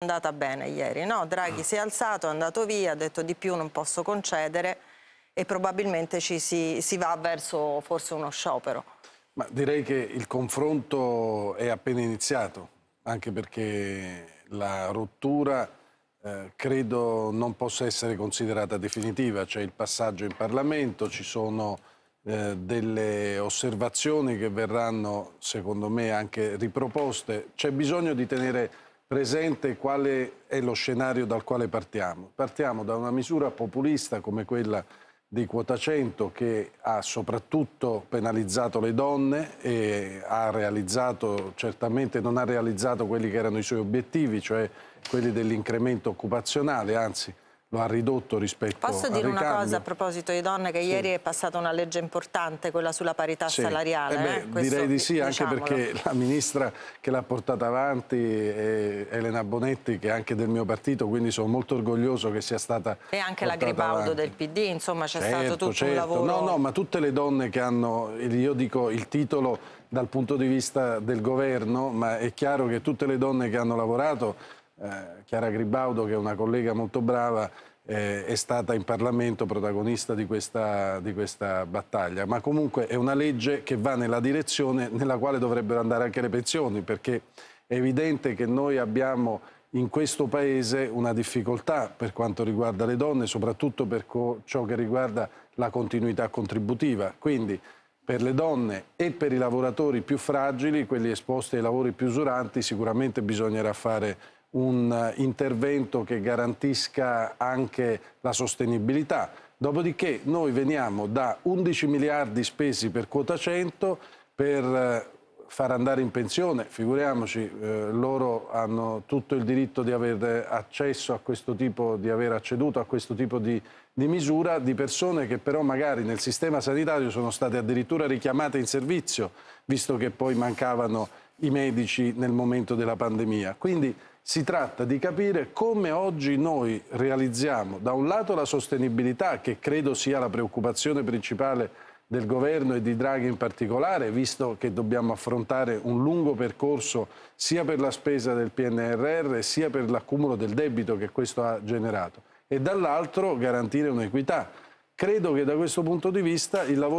andata bene ieri, no? Draghi mm. si è alzato, è andato via, ha detto di più non posso concedere e probabilmente ci si, si, va verso forse uno sciopero. Ma direi che il confronto è appena iniziato, anche perché la rottura eh, credo non possa essere considerata definitiva, c'è il passaggio in Parlamento, ci sono eh, delle osservazioni che verranno secondo me anche riproposte, c'è bisogno di tenere presente quale è lo scenario dal quale partiamo. Partiamo da una misura populista come quella di quota 100 che ha soprattutto penalizzato le donne e ha realizzato, certamente non ha realizzato quelli che erano i suoi obiettivi, cioè quelli dell'incremento occupazionale, anzi lo ha ridotto rispetto Posso a Posso dire ricambio. una cosa a proposito di donne, che sì. ieri è passata una legge importante, quella sulla parità sì. salariale. Eh beh, eh? Questo, direi di sì, anche perché la ministra che l'ha portata avanti è Elena Bonetti, che è anche del mio partito, quindi sono molto orgoglioso che sia stata E anche la Gripaudo del PD, insomma c'è certo, stato tutto certo. un lavoro. No, no, ma tutte le donne che hanno, io dico il titolo dal punto di vista del governo, ma è chiaro che tutte le donne che hanno lavorato eh, Chiara Gribaudo, che è una collega molto brava, eh, è stata in Parlamento protagonista di questa, di questa, battaglia. Ma comunque è una legge che va nella direzione nella quale dovrebbero andare anche le pensioni, perché è evidente che noi abbiamo in questo Paese una difficoltà per quanto riguarda le donne, soprattutto per ciò che riguarda la continuità contributiva. Quindi, per le donne e per i lavoratori più fragili, quelli esposti ai lavori più usuranti, sicuramente bisognerà fare un intervento che garantisca anche la sostenibilità. Dopodiché noi veniamo da 11 miliardi spesi per quota 100 per eh, far andare in pensione, figuriamoci, eh, loro hanno tutto il diritto di aver accesso a questo tipo, di aver acceduto a questo tipo di, di misura, di persone che però magari nel sistema sanitario sono state addirittura richiamate in servizio, visto che poi mancavano i medici nel momento della pandemia. Quindi si tratta di capire come oggi noi realizziamo da un lato la sostenibilità, che credo sia la preoccupazione principale del governo e di Draghi in particolare, visto che dobbiamo affrontare un lungo percorso sia per la spesa del PNRR sia per l'accumulo del debito che questo ha generato, e dall'altro garantire un'equità. Credo che da questo punto di vista il lavoro